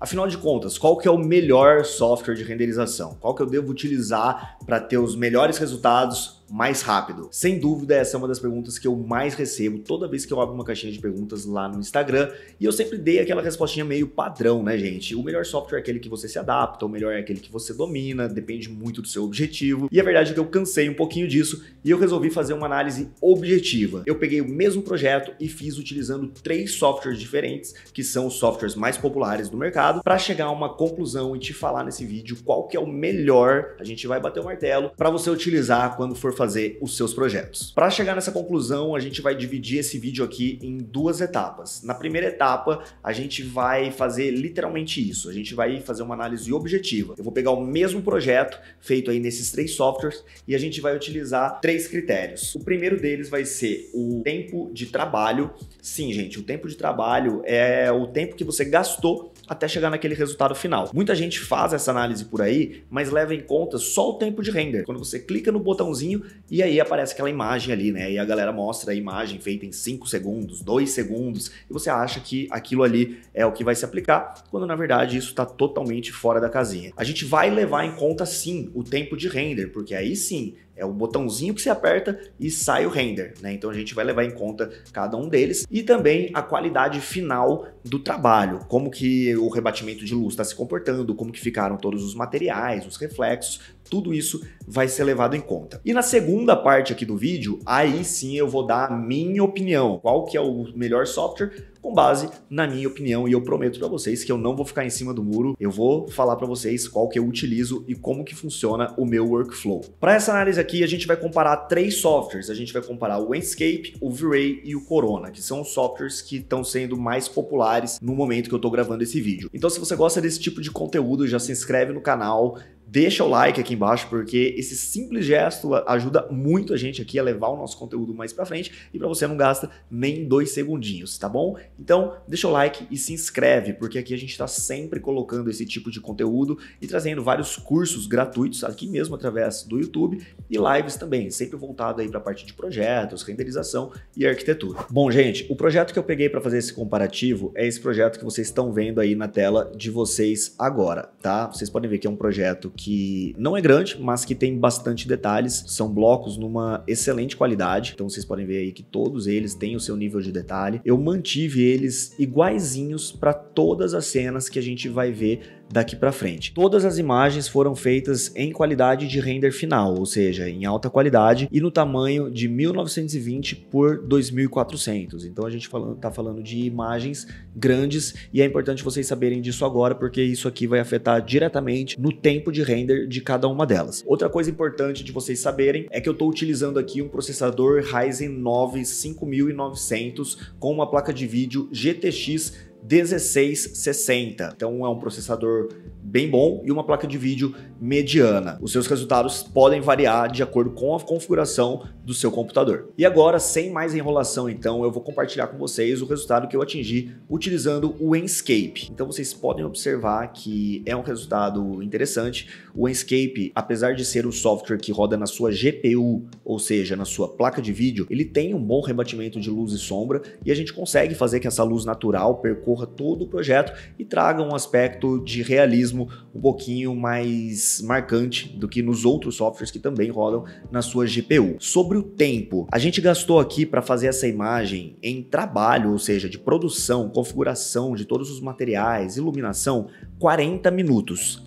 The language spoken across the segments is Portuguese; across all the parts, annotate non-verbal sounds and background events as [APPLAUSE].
Afinal de contas, qual que é o melhor software de renderização? Qual que eu devo utilizar para ter os melhores resultados mais rápido? Sem dúvida, essa é uma das perguntas que eu mais recebo toda vez que eu abro uma caixinha de perguntas lá no Instagram. E eu sempre dei aquela respostinha meio padrão, né, gente? O melhor software é aquele que você se adapta, o melhor é aquele que você domina, depende muito do seu objetivo. E a é verdade é que eu cansei um pouquinho disso e eu resolvi fazer uma análise objetiva. Eu peguei o mesmo projeto e fiz utilizando três softwares diferentes, que são os softwares mais populares do mercado, para chegar a uma conclusão e te falar nesse vídeo qual que é o melhor, a gente vai bater o martelo, para você utilizar quando for fazer os seus projetos. Para chegar nessa conclusão, a gente vai dividir esse vídeo aqui em duas etapas. Na primeira etapa, a gente vai fazer literalmente isso. A gente vai fazer uma análise objetiva. Eu vou pegar o mesmo projeto feito aí nesses três softwares e a gente vai utilizar três critérios. O primeiro deles vai ser o tempo de trabalho. Sim, gente, o tempo de trabalho é o tempo que você gastou até chegar naquele resultado final. Muita gente faz essa análise por aí, mas leva em conta só o tempo de render. Quando você clica no botãozinho e aí aparece aquela imagem ali, né? E a galera mostra a imagem feita em 5 segundos, 2 segundos, e você acha que aquilo ali é o que vai se aplicar, quando na verdade isso está totalmente fora da casinha. A gente vai levar em conta sim o tempo de render, porque aí sim é o botãozinho que você aperta e sai o render, né? Então a gente vai levar em conta cada um deles e também a qualidade final do trabalho, como que o rebatimento de luz está se comportando, como que ficaram todos os materiais, os reflexos, tudo isso vai ser levado em conta. E na segunda parte aqui do vídeo, aí sim eu vou dar a minha opinião, qual que é o melhor software com base na minha opinião e eu prometo para vocês que eu não vou ficar em cima do muro, eu vou falar para vocês qual que eu utilizo e como que funciona o meu workflow. Para essa análise aqui, a gente vai comparar três softwares, a gente vai comparar o Enscape, o V-Ray e o Corona, que são os softwares que estão sendo mais populares no momento que eu estou gravando esse vídeo. Então se você gosta desse tipo de conteúdo, já se inscreve no canal, deixa o like aqui embaixo baixo, porque esse simples gesto ajuda muito a gente aqui a levar o nosso conteúdo mais para frente e para você não gasta nem dois segundinhos, tá bom? Então, deixa o like e se inscreve, porque aqui a gente está sempre colocando esse tipo de conteúdo e trazendo vários cursos gratuitos aqui mesmo através do YouTube e lives também, sempre voltado aí para a parte de projetos, renderização e arquitetura. Bom, gente, o projeto que eu peguei para fazer esse comparativo é esse projeto que vocês estão vendo aí na tela de vocês agora, tá? Vocês podem ver que é um projeto que não é grande, mas que tem bastante detalhes. São blocos numa excelente qualidade, então vocês podem ver aí que todos eles têm o seu nível de detalhe. Eu mantive eles iguaizinhos para todas as cenas que a gente vai ver daqui para frente. Todas as imagens foram feitas em qualidade de render final, ou seja, em alta qualidade e no tamanho de 1920 por 2400. Então a gente está falando de imagens grandes e é importante vocês saberem disso agora porque isso aqui vai afetar diretamente no tempo de render de cada uma delas. Outra coisa importante de vocês saberem é que eu estou utilizando aqui um processador Ryzen 9 5900 com uma placa de vídeo GTX 1660. Então é um processador bem bom e uma placa de vídeo mediana. Os seus resultados podem variar de acordo com a configuração do seu computador. E agora, sem mais enrolação, então, eu vou compartilhar com vocês o resultado que eu atingi utilizando o Enscape. Então vocês podem observar que é um resultado interessante. O Enscape, apesar de ser um software que roda na sua GPU, ou seja, na sua placa de vídeo, ele tem um bom rebatimento de luz e sombra e a gente consegue fazer que essa luz natural percorra percorra todo o projeto e traga um aspecto de realismo um pouquinho mais marcante do que nos outros softwares que também rodam na sua GPU. Sobre o tempo, a gente gastou aqui para fazer essa imagem em trabalho, ou seja, de produção, configuração de todos os materiais, iluminação, 40 minutos.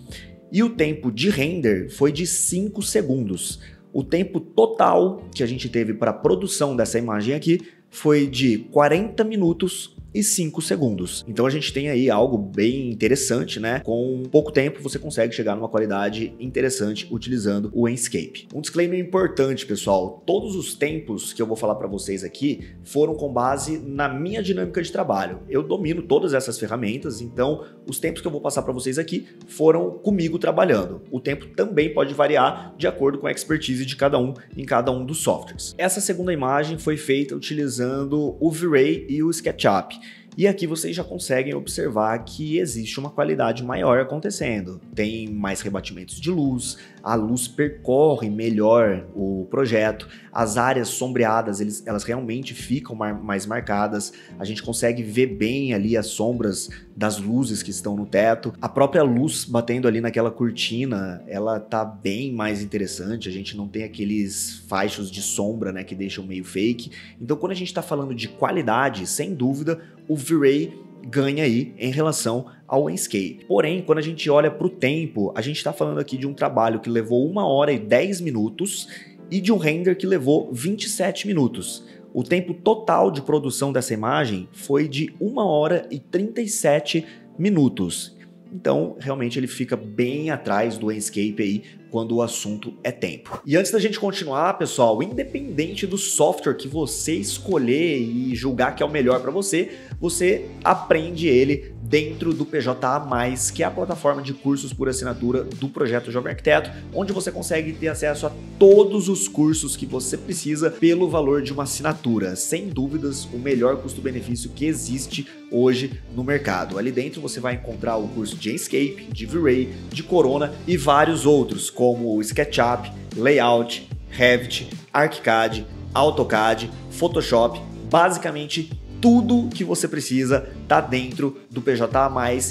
E o tempo de render foi de 5 segundos. O tempo total que a gente teve para produção dessa imagem aqui foi de 40 minutos e 5 segundos. Então a gente tem aí algo bem interessante, né? Com pouco tempo você consegue chegar numa qualidade interessante utilizando o Enscape. Um disclaimer importante, pessoal: todos os tempos que eu vou falar para vocês aqui foram com base na minha dinâmica de trabalho. Eu domino todas essas ferramentas, então os tempos que eu vou passar para vocês aqui foram comigo trabalhando. O tempo também pode variar de acordo com a expertise de cada um em cada um dos softwares. Essa segunda imagem foi feita utilizando o V-Ray e o SketchUp. E aqui vocês já conseguem observar que existe uma qualidade maior acontecendo. Tem mais rebatimentos de luz, a luz percorre melhor o projeto, as áreas sombreadas eles, elas realmente ficam mar, mais marcadas, a gente consegue ver bem ali as sombras das luzes que estão no teto, a própria luz batendo ali naquela cortina, ela tá bem mais interessante, a gente não tem aqueles faixos de sombra né, que deixam meio fake. Então quando a gente está falando de qualidade, sem dúvida, o V-Ray ganha aí em relação ao Enscape. Porém, quando a gente olha para o tempo, a gente está falando aqui de um trabalho que levou 1 hora e 10 minutos e de um render que levou 27 minutos. O tempo total de produção dessa imagem foi de 1 hora e 37 minutos. Então, realmente ele fica bem atrás do Enscape aí quando o assunto é tempo. E antes da gente continuar, pessoal, independente do software que você escolher e julgar que é o melhor para você, você aprende ele dentro do PJA+, que é a plataforma de cursos por assinatura do Projeto Jovem Arquiteto, onde você consegue ter acesso a todos os cursos que você precisa pelo valor de uma assinatura. Sem dúvidas, o melhor custo-benefício que existe hoje no mercado. Ali dentro você vai encontrar o curso de Enscape, de V-Ray, de Corona e vários outros, como SketchUp, Layout, Revit, ArchiCAD, AutoCAD, Photoshop, basicamente tudo que você precisa está dentro do PJA+,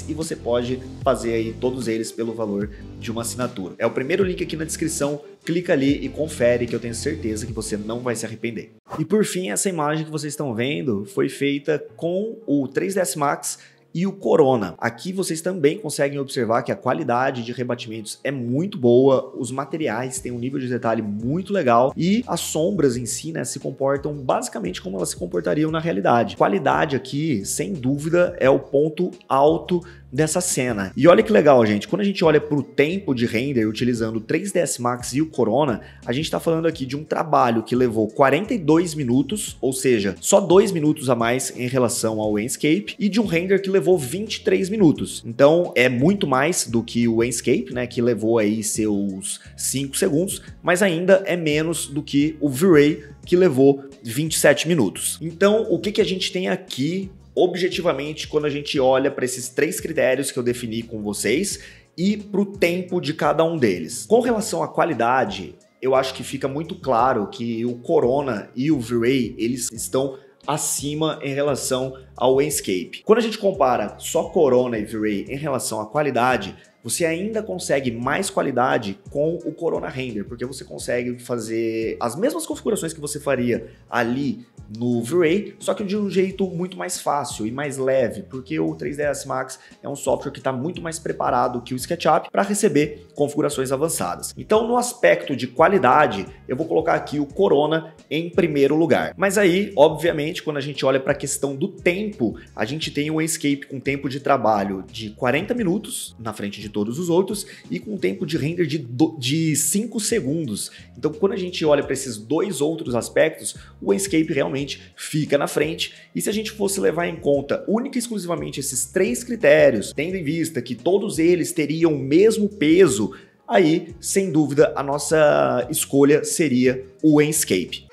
e você pode fazer aí todos eles pelo valor de uma assinatura. É o primeiro link aqui na descrição, clica ali e confere que eu tenho certeza que você não vai se arrepender. E por fim, essa imagem que vocês estão vendo foi feita com o 3ds Max e o Corona. Aqui vocês também conseguem observar que a qualidade de rebatimentos é muito boa, os materiais têm um nível de detalhe muito legal e as sombras em si né, se comportam basicamente como elas se comportariam na realidade. Qualidade aqui, sem dúvida, é o ponto alto dessa cena. E olha que legal, gente. Quando a gente olha para o tempo de render utilizando o 3ds Max e o Corona, a gente está falando aqui de um trabalho que levou 42 minutos, ou seja, só 2 minutos a mais em relação ao Enscape, e de um render que levou 23 minutos. Então é muito mais do que o Enscape, né, que levou aí seus 5 segundos, mas ainda é menos do que o V-Ray que levou 27 minutos. Então, o que, que a gente tem aqui objetivamente quando a gente olha para esses três critérios que eu defini com vocês e para o tempo de cada um deles. Com relação à qualidade, eu acho que fica muito claro que o Corona e o V-Ray eles estão acima em relação ao Enscape. Quando a gente compara só Corona e V-Ray em relação à qualidade, você ainda consegue mais qualidade com o Corona Render, porque você consegue fazer as mesmas configurações que você faria ali no V-Ray, só que de um jeito muito mais fácil e mais leve, porque o 3ds Max é um software que está muito mais preparado que o SketchUp para receber configurações avançadas. Então, no aspecto de qualidade, eu vou colocar aqui o Corona em primeiro lugar. Mas aí, obviamente, quando a gente olha para a questão do tempo, a gente tem o Escape com tempo de trabalho de 40 minutos na frente de todos os outros e com um tempo de render de, de 5 segundos. Então, quando a gente olha para esses dois outros aspectos, o Enscape realmente fica na frente. E se a gente fosse levar em conta única e exclusivamente esses três critérios, tendo em vista que todos eles teriam o mesmo peso, aí, sem dúvida, a nossa escolha seria o Enscape.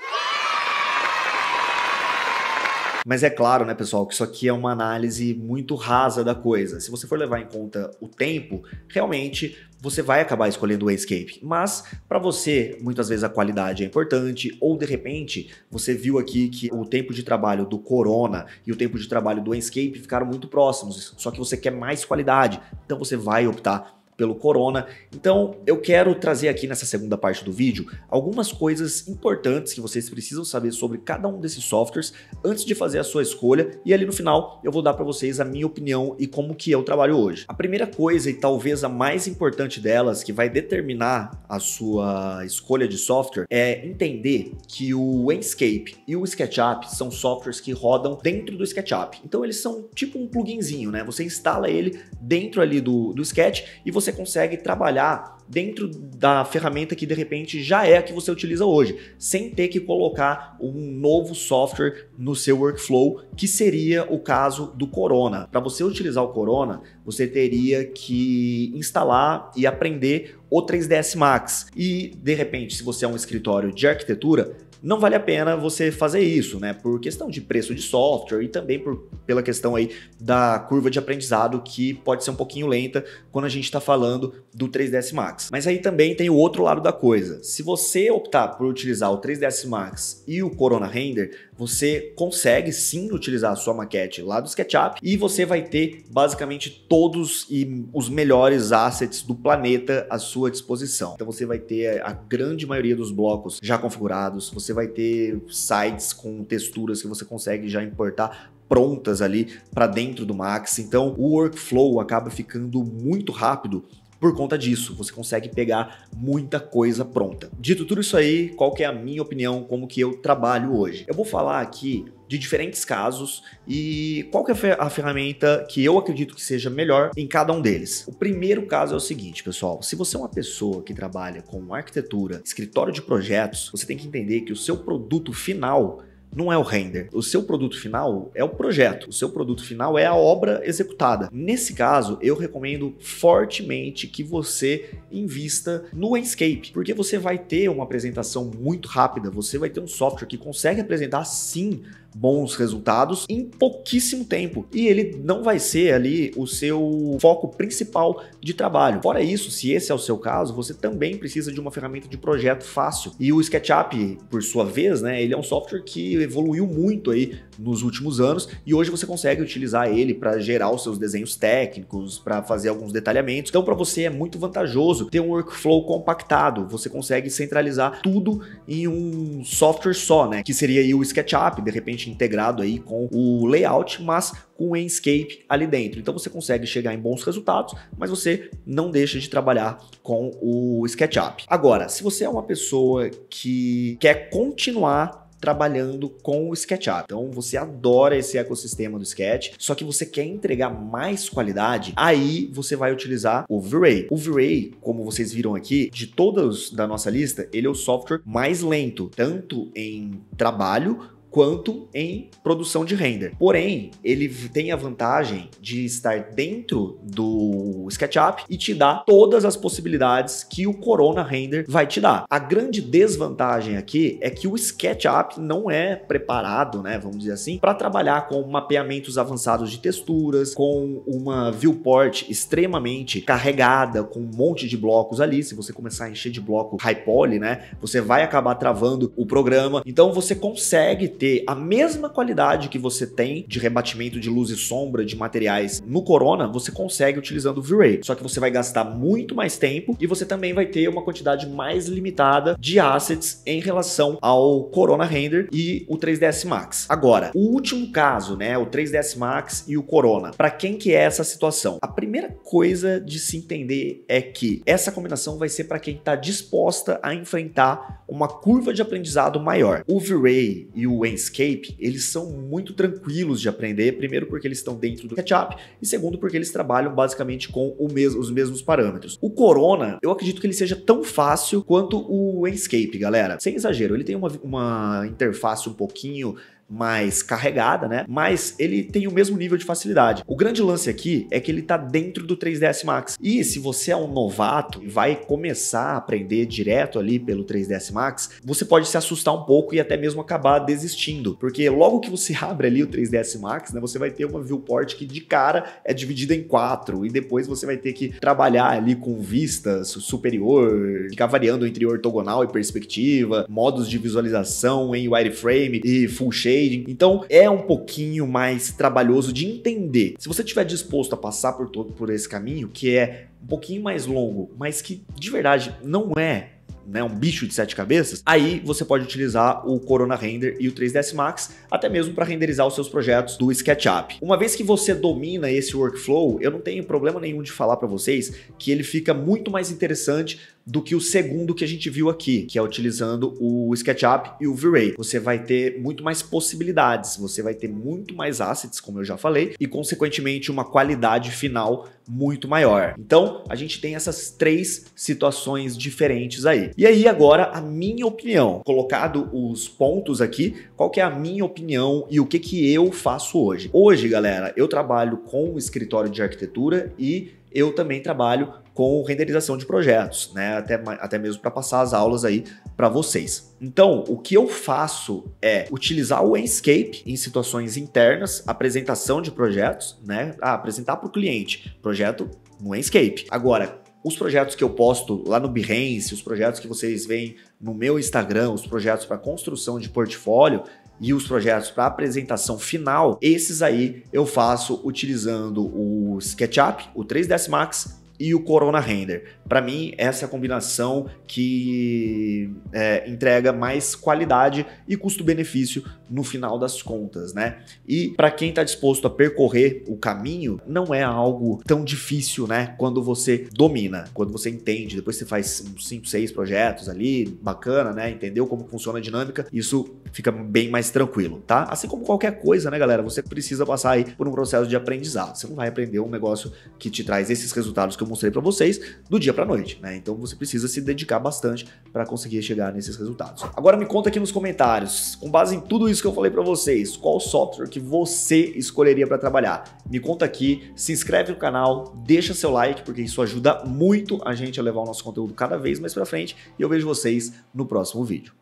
Mas é claro, né, pessoal, que isso aqui é uma análise muito rasa da coisa. Se você for levar em conta o tempo, realmente você vai acabar escolhendo o Escape. Mas para você, muitas vezes a qualidade é importante, ou de repente você viu aqui que o tempo de trabalho do Corona e o tempo de trabalho do Escape ficaram muito próximos, só que você quer mais qualidade, então você vai optar pelo corona. Então, eu quero trazer aqui nessa segunda parte do vídeo algumas coisas importantes que vocês precisam saber sobre cada um desses softwares antes de fazer a sua escolha e ali no final eu vou dar para vocês a minha opinião e como que eu trabalho hoje. A primeira coisa e talvez a mais importante delas que vai determinar a sua escolha de software é entender que o Enscape e o SketchUp são softwares que rodam dentro do SketchUp. Então, eles são tipo um pluginzinho, né? Você instala ele dentro ali do, do Sketch e você você consegue trabalhar dentro da ferramenta que de repente já é a que você utiliza hoje, sem ter que colocar um novo software no seu workflow, que seria o caso do Corona. Para você utilizar o Corona, você teria que instalar e aprender o 3ds Max. E de repente, se você é um escritório de arquitetura, não vale a pena você fazer isso, né? Por questão de preço de software e também por, pela questão aí da curva de aprendizado que pode ser um pouquinho lenta quando a gente está falando do 3ds Max. Mas aí também tem o outro lado da coisa. Se você optar por utilizar o 3ds Max e o Corona Render, você consegue sim utilizar a sua maquete lá do SketchUp e você vai ter basicamente todos e os melhores assets do planeta à sua disposição. Então você vai ter a grande maioria dos blocos já configurados, você vai ter sites com texturas que você consegue já importar prontas ali para dentro do Max. Então o workflow acaba ficando muito rápido por conta disso, você consegue pegar muita coisa pronta. Dito tudo isso aí, qual que é a minha opinião, como que eu trabalho hoje? Eu vou falar aqui de diferentes casos e qual que é a ferramenta que eu acredito que seja melhor em cada um deles. O primeiro caso é o seguinte, pessoal, se você é uma pessoa que trabalha com arquitetura, escritório de projetos, você tem que entender que o seu produto final não é o render. O seu produto final é o projeto, o seu produto final é a obra executada. Nesse caso, eu recomendo fortemente que você invista no Enscape, porque você vai ter uma apresentação muito rápida, você vai ter um software que consegue apresentar sim bons resultados em pouquíssimo tempo. E ele não vai ser ali o seu foco principal de trabalho. Fora isso, se esse é o seu caso, você também precisa de uma ferramenta de projeto fácil. E o SketchUp, por sua vez, né, ele é um software que evoluiu muito aí nos últimos anos e hoje você consegue utilizar ele para gerar os seus desenhos técnicos, para fazer alguns detalhamentos. Então, para você é muito vantajoso ter um workflow compactado. Você consegue centralizar tudo em um software só, né? Que seria o SketchUp, de repente totalmente integrado aí com o layout, mas com o Enscape ali dentro. Então você consegue chegar em bons resultados, mas você não deixa de trabalhar com o SketchUp. Agora, se você é uma pessoa que quer continuar trabalhando com o SketchUp. Então você adora esse ecossistema do Sketch, só que você quer entregar mais qualidade, aí você vai utilizar o V-Ray. O V-Ray, como vocês viram aqui, de todos da nossa lista, ele é o software mais lento, tanto em trabalho quanto em produção de render. Porém, ele tem a vantagem de estar dentro do SketchUp e te dar todas as possibilidades que o Corona Render vai te dar. A grande desvantagem aqui é que o SketchUp não é preparado, né, vamos dizer assim, para trabalhar com mapeamentos avançados de texturas, com uma viewport extremamente carregada, com um monte de blocos ali. Se você começar a encher de bloco high poly, né, você vai acabar travando o programa. Então você consegue ter a mesma qualidade que você tem de rebatimento de luz e sombra de materiais no Corona, você consegue utilizando o V-Ray. Só que você vai gastar muito mais tempo e você também vai ter uma quantidade mais limitada de assets em relação ao Corona Render e o 3ds Max. Agora, o último caso, né, o 3ds Max e o Corona. Para quem que é essa situação? A primeira coisa de se entender é que essa combinação vai ser para quem está disposta a enfrentar uma curva de aprendizado maior. O V-Ray e o Planescape, eles são muito tranquilos de aprender, primeiro porque eles estão dentro do ketchup e segundo porque eles trabalham basicamente com mes os mesmos parâmetros. O Corona, eu acredito que ele seja tão fácil quanto o Enscape, galera. Sem exagero, ele tem uma, uma interface um pouquinho mais carregada, né? Mas ele tem o mesmo nível de facilidade. O grande lance aqui é que ele está dentro do 3ds Max. E se você é um novato e vai começar a aprender direto ali pelo 3ds Max, você pode se assustar um pouco e até mesmo acabar desistindo, porque logo que você [LAUGHS] abre ali o 3ds Max, né, você vai ter uma viewport que de cara é dividida em quatro e depois você vai ter que trabalhar ali com vistas superior, ficar variando entre ortogonal e perspectiva, modos de visualização em wireframe e full shape trading. Então é um pouquinho mais trabalhoso de entender. Se você estiver disposto a passar por, todo, por esse caminho, que é um pouquinho mais longo, mas que de verdade não é né, um bicho de sete cabeças, aí você pode utilizar o Corona Render e o 3ds Max, até mesmo para renderizar os seus projetos do SketchUp. Uma vez que você domina esse workflow, eu não tenho problema nenhum de falar para vocês que ele fica muito mais interessante do que o segundo que a gente viu aqui, que é utilizando o SketchUp e o V-Ray. Você vai ter muito mais possibilidades, você vai ter muito mais assets, como eu já falei, e consequentemente uma qualidade final muito maior. Então, a gente tem essas três situações diferentes aí. E aí agora a minha opinião, colocado os pontos aqui, qual que é a minha opinião e o que que eu faço hoje? Hoje, galera, eu trabalho com o escritório de arquitetura e eu também trabalho com renderização de projetos, né? Até, até mesmo para passar as aulas aí para vocês. Então, o que eu faço é utilizar o Enscape em situações internas, apresentação de projetos, né? Ah, apresentar para o cliente projeto no Enscape. Agora, os projetos que eu posto lá no Behance, os projetos que vocês veem no meu Instagram, os projetos para construção de portfólio, e os projetos para apresentação final, esses aí eu faço utilizando o SketchUp, o 3ds Max e o Corona Render. Para mim, essa é a combinação que é, entrega mais qualidade e custo-benefício no final das contas, né? E para quem está disposto a percorrer o caminho, não é algo tão difícil, né? Quando você domina, quando você entende, depois você faz uns 5, 6 projetos ali, bacana, né? Entendeu como funciona a dinâmica, isso fica bem mais tranquilo, tá? Assim como qualquer coisa, né, galera? Você precisa passar aí por um processo de aprendizado. Você não vai aprender um negócio que te traz esses resultados que eu mostrei para vocês, do dia para noite, né? Então você precisa se dedicar bastante para conseguir chegar nesses resultados. Agora me conta aqui nos comentários, com base em tudo isso que eu falei para vocês, qual software que você escolheria para trabalhar? Me conta aqui, se inscreve no canal, deixa seu like, porque isso ajuda muito a gente a levar o nosso conteúdo cada vez mais para frente e eu vejo vocês no próximo vídeo.